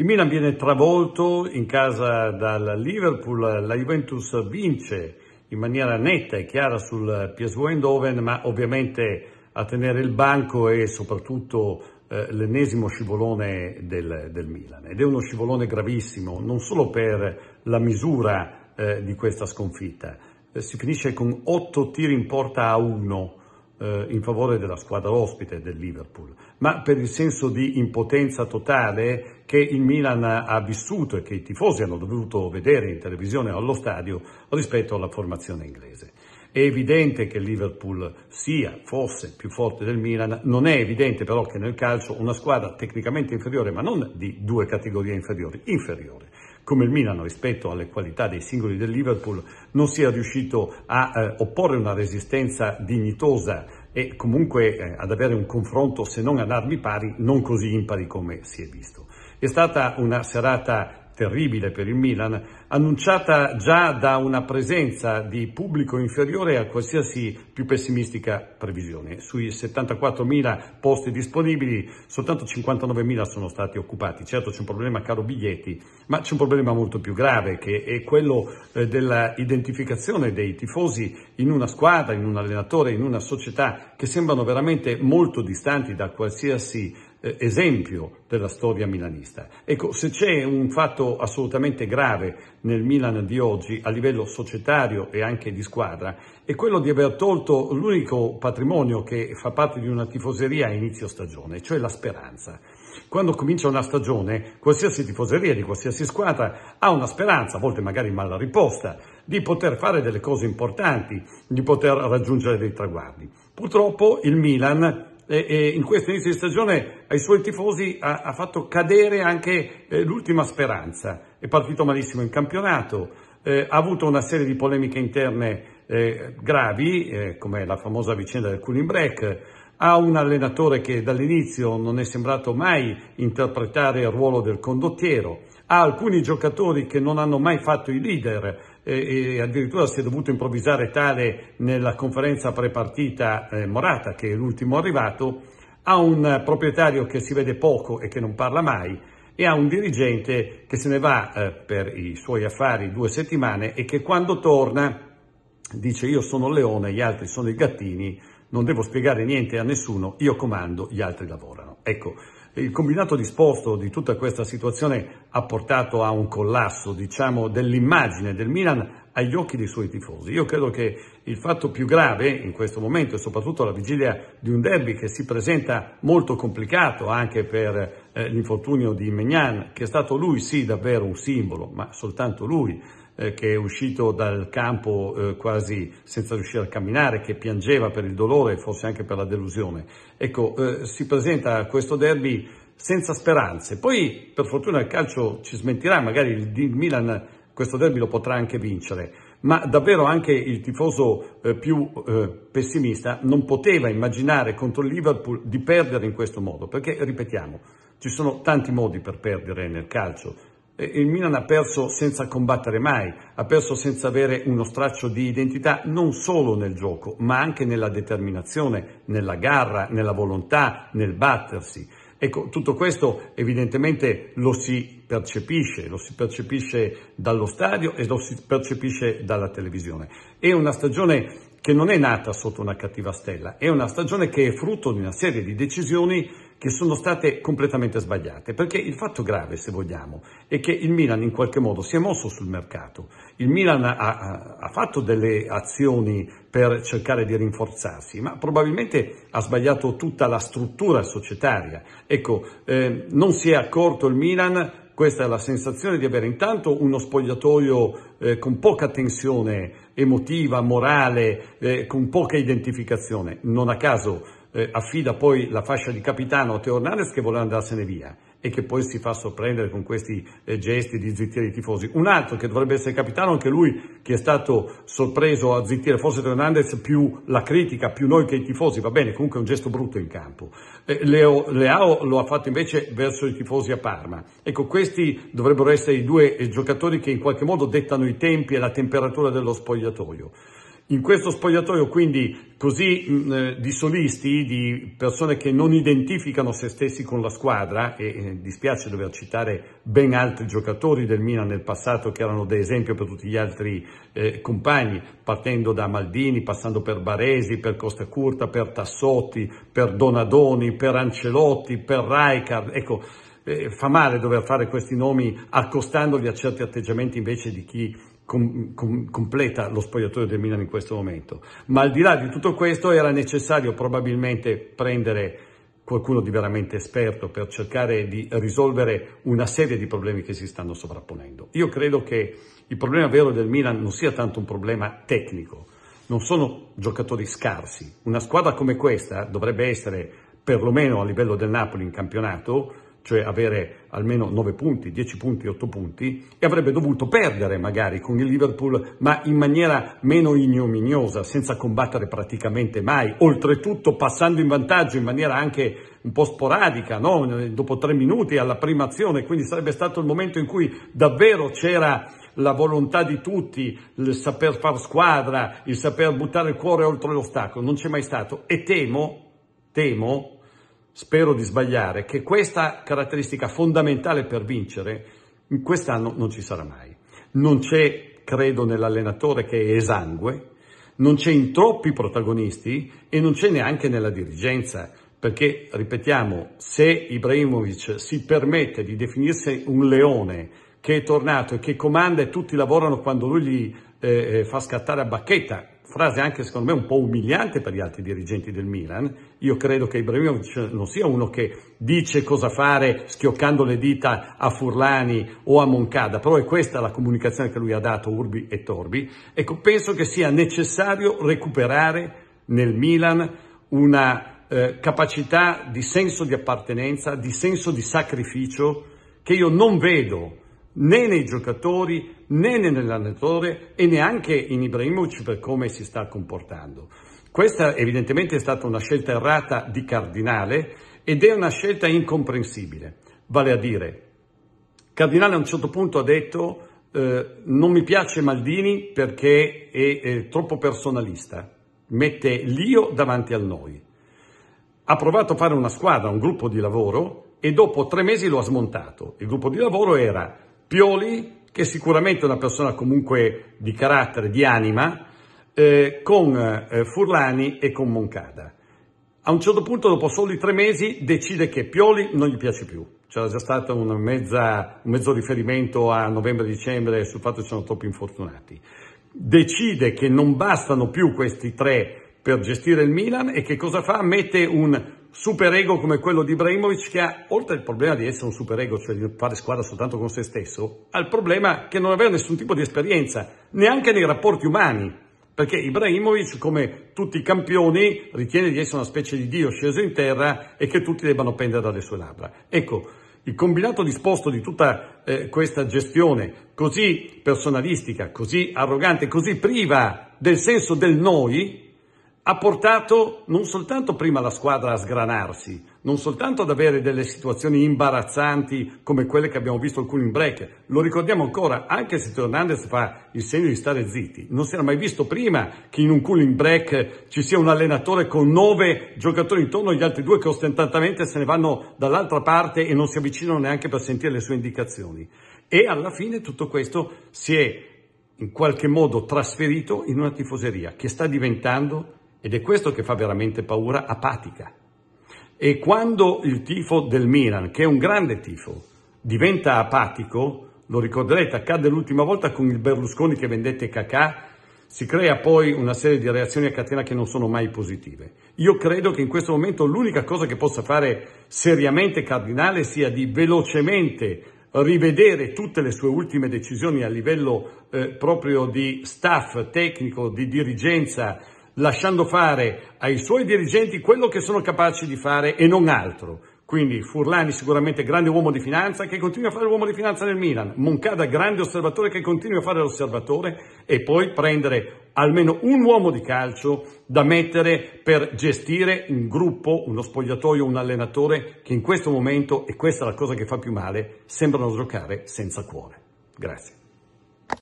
Il Milan viene travolto in casa dal Liverpool, la Juventus vince in maniera netta e chiara sul PSV Eindhoven, ma ovviamente a tenere il banco e soprattutto eh, l'ennesimo scivolone del, del, Milan. Ed è uno scivolone gravissimo, non solo per la misura eh, di questa sconfitta. Eh, si finisce con 8 tiri in porta a 1, eh, in favore della squadra ospite del Liverpool, ma per il senso di impotenza totale che il Milan ha vissuto e che i tifosi hanno dovuto vedere in televisione o allo stadio rispetto alla formazione inglese. È evidente che il Liverpool sia, fosse più forte del Milan, non è evidente però che nel calcio una squadra tecnicamente inferiore, ma non di due categorie inferiori, inferiore, come il Milano rispetto alle qualità dei singoli del Liverpool non sia riuscito a eh, opporre una resistenza dignitosa e comunque eh, ad avere un confronto se non ad armi pari non così impari come si è visto. È stata una serata terribile per il Milan, annunciata già da una presenza di pubblico inferiore a qualsiasi più pessimistica previsione. Sui 74.000 posti disponibili, soltanto 59.000 sono stati occupati. Certo c'è un problema caro biglietti, ma c'è un problema molto più grave che è quello eh, dell'identificazione dei tifosi in una squadra, in un allenatore, in una società che sembrano veramente molto distanti da qualsiasi eh, esempio della storia milanista. Ecco, se c'è un fatto assolutamente grave nel Milan di oggi a livello societario e anche di squadra è quello di aver tolto l'unico patrimonio che fa parte di una tifoseria a inizio stagione, cioè la speranza. Quando comincia una stagione, qualsiasi tifoseria di qualsiasi squadra ha una speranza, a volte magari mal riposta, di poter fare delle cose importanti, di poter raggiungere dei traguardi. Purtroppo il Milan eh, in questo inizio di stagione ai suoi tifosi ha, ha fatto cadere anche eh, l'ultima speranza. È partito malissimo in campionato, eh, ha avuto una serie di polemiche interne eh, gravi, eh, come la famosa vicenda del cooling break, ha un allenatore che dall'inizio non è sembrato mai interpretare il ruolo del condottiero, ha alcuni giocatori che non hanno mai fatto i leader e addirittura si è dovuto improvvisare tale nella conferenza prepartita eh, Morata, che è l'ultimo arrivato, ha un proprietario che si vede poco e che non parla mai e ha un dirigente che se ne va eh, per i suoi affari due settimane e che quando torna dice io sono il leone, gli altri sono i gattini, non devo spiegare niente a nessuno, io comando, gli altri lavorano. Ecco, il combinato disposto di tutta questa situazione ha portato a un collasso, diciamo, dell'immagine del Milan agli occhi dei suoi tifosi. Io credo che il fatto più grave in questo momento, e soprattutto alla vigilia di un derby che si presenta molto complicato anche per eh, l'infortunio di Megnan, che è stato lui sì davvero un simbolo, ma soltanto lui, eh, che è uscito dal campo eh, quasi senza riuscire a camminare, che piangeva per il dolore e forse anche per la delusione. Ecco, eh, si presenta questo derby senza speranze. Poi, per fortuna, il calcio ci smentirà, magari il Milan questo derby lo potrà anche vincere, ma davvero anche il tifoso eh, più eh, pessimista non poteva immaginare contro il Liverpool di perdere in questo modo, perché, ripetiamo, ci sono tanti modi per perdere nel calcio. Il Milan ha perso senza combattere mai, ha perso senza avere uno straccio di identità non solo nel gioco, ma anche nella determinazione, nella garra, nella volontà, nel battersi. Ecco, tutto questo evidentemente lo si percepisce, lo si percepisce dallo stadio e lo si percepisce dalla televisione. È una stagione che non è nata sotto una cattiva stella, è una stagione che è frutto di una serie di decisioni che sono state completamente sbagliate, perché il fatto grave, se vogliamo, è che il Milan in qualche modo si è mosso sul mercato, il Milan ha, ha, fatto delle azioni per cercare di rinforzarsi, ma probabilmente ha sbagliato tutta la struttura societaria. Ecco, eh, non si è accorto il Milan questa è la sensazione di avere intanto uno spogliatoio eh, con poca tensione emotiva, morale, eh, con poca identificazione. Non a caso eh, affida poi la fascia di capitano a Teo che vuole andarsene via e che poi si fa sorprendere con questi eh, gesti di zittire i tifosi. Un altro che dovrebbe essere capitano, anche lui che è stato sorpreso a zittire, forse Teo più la critica, più noi che i tifosi, va bene, comunque è un gesto brutto in campo. Eh, Leo, Leao lo ha fatto invece verso i tifosi a Parma. Ecco, questi dovrebbero essere i due eh, giocatori che in qualche modo dettano i tempi e la temperatura dello spogliatoio. In questo spogliatoio quindi così mh, eh, di solisti, di persone che non identificano se stessi con la squadra, e, e eh, dispiace dover citare ben altri giocatori del Milan nel passato che erano da esempio per tutti gli altri eh, compagni, partendo da Maldini, passando per Baresi, per Costa Curta, per Tassotti, per Donadoni, per Ancelotti, per Rijkaard, ecco, eh, fa male dover fare questi nomi accostandoli a certi atteggiamenti invece di chi com, com, completa lo spogliatoio del Milan in questo momento. Ma al di là di tutto questo era necessario probabilmente prendere qualcuno di veramente esperto per cercare di risolvere una serie di problemi che si stanno sovrapponendo. Io credo che il problema vero del Milan non sia tanto un problema tecnico, non sono giocatori scarsi. Una squadra come questa dovrebbe essere, perlomeno a livello del Napoli in campionato, cioè avere almeno 9 punti, 10 punti, 8 punti, e avrebbe dovuto perdere magari con il Liverpool, ma in maniera meno ignominiosa, senza combattere praticamente mai, oltretutto passando in vantaggio in maniera anche un po' sporadica, no? dopo 3 minuti alla prima azione, quindi sarebbe stato il momento in cui davvero c'era la volontà di tutti, il saper far squadra, il saper buttare il cuore oltre l'ostacolo, non c'è mai stato e temo, temo spero di sbagliare, che questa caratteristica fondamentale per vincere quest'anno non ci sarà mai. Non c'è, credo, nell'allenatore che esangue, non c'è in troppi protagonisti e non c'è neanche nella dirigenza, perché, ripetiamo, se Ibrahimovic si permette di definirsi un leone che è tornato e che comanda e tutti lavorano quando lui gli eh, eh fa scattare a bacchetta, frase anche secondo me un po' umiliante per gli altri dirigenti del Milan. Io credo che Ibrahimovic non sia uno che dice cosa fare schioccando le dita a Furlani o a Moncada, però è questa la comunicazione che lui ha dato Urbi e Torbi. Ecco, penso che sia necessario recuperare nel Milan una eh, capacità di senso di appartenenza, di senso di sacrificio che io non vedo né nei giocatori né nell'allenatore e neanche in Ibrahimovic per come si sta comportando. Questa evidentemente è stata una scelta errata di Cardinale ed è una scelta incomprensibile, vale a dire Cardinale a un certo punto ha detto eh, non mi piace Maldini perché è, è eh, troppo personalista, mette l'io davanti al noi. Ha provato a fare una squadra, un gruppo di lavoro e dopo tre mesi lo ha smontato. Il gruppo di lavoro era Pioli, che è sicuramente è una persona comunque di carattere, di anima, eh, con eh, Furlani e con Moncada. A un certo punto, dopo soli tre mesi, decide che Pioli non gli piace più. C'era già stato mezza, un mezzo riferimento a novembre-dicembre sul fatto che sono troppo infortunati. Decide che non bastano più questi tre per gestire il Milan e che cosa fa? Mette un superego come quello di Ibrahimovic che ha, oltre al problema di essere un superego, cioè di fare squadra soltanto con se stesso, ha il problema che non aveva nessun tipo di esperienza, neanche nei rapporti umani, perché Ibrahimovic, come tutti i campioni, ritiene di essere una specie di dio sceso in terra e che tutti debbano pendere dalle sue labbra. Ecco, il combinato disposto di tutta eh, questa gestione così personalistica, così arrogante, così priva del senso del noi, ha portato non soltanto prima la squadra a sgranarsi, non soltanto ad avere delle situazioni imbarazzanti come quelle che abbiamo visto alcuni in break, lo ricordiamo ancora, anche se Fernandez fa il segno di stare zitti, non si era mai visto prima che in un cooling break ci sia un allenatore con nove giocatori intorno e gli altri due che ostentatamente se ne vanno dall'altra parte e non si avvicinano neanche per sentire le sue indicazioni. E alla fine tutto questo si è in qualche modo trasferito in una tifoseria che sta diventando ed è questo che fa veramente paura apatica. E quando il tifo del Milan, che è un grande tifo, diventa apatico, lo ricorderete, accadde l'ultima volta con il Berlusconi che vendette Cacà, si crea poi una serie di reazioni a catena che non sono mai positive. Io credo che in questo momento l'unica cosa che possa fare seriamente Cardinale sia di velocemente rivedere tutte le sue ultime decisioni a livello eh, proprio di staff tecnico, di dirigenza, lasciando fare ai suoi dirigenti quello che sono capaci di fare e non altro. Quindi Furlani sicuramente grande uomo di finanza che continua a fare l'uomo di finanza nel Milan, Moncada grande osservatore che continua a fare l'osservatore e poi prendere almeno un uomo di calcio da mettere per gestire un gruppo, uno spogliatoio, un allenatore che in questo momento, e questa è la cosa che fa più male, sembrano giocare senza cuore. Grazie.